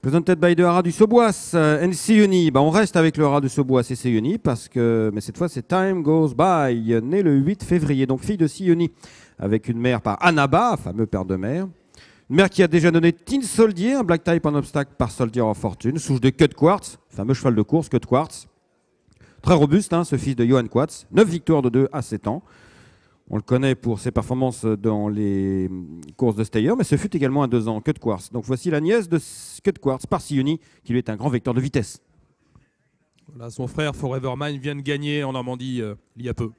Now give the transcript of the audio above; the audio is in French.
Presented by the Hara du Sobois, and euh, NC Uni. Bah, on reste avec le Hara du Sobois et Uni parce que, mais cette fois, c'est Time Goes By, né le 8 février, donc fille de Sioni, avec une mère par Anaba, fameux père de mère. Une mère qui a déjà donné Tin Soldier, un black type en obstacle par Soldier en fortune, souche de Cut Quartz, fameux cheval de course Cut Quartz. Très robuste, hein, ce fils de Johan Quartz. 9 victoires de 2 à 7 ans. On le connaît pour ses performances dans les courses de stayer, mais ce fut également à deux ans que de Quartz. Donc voici la nièce de cut-quartz Quartz, Parsiuni, qui lui est un grand vecteur de vitesse. son frère Forever vient de gagner en Normandie euh, il y a peu.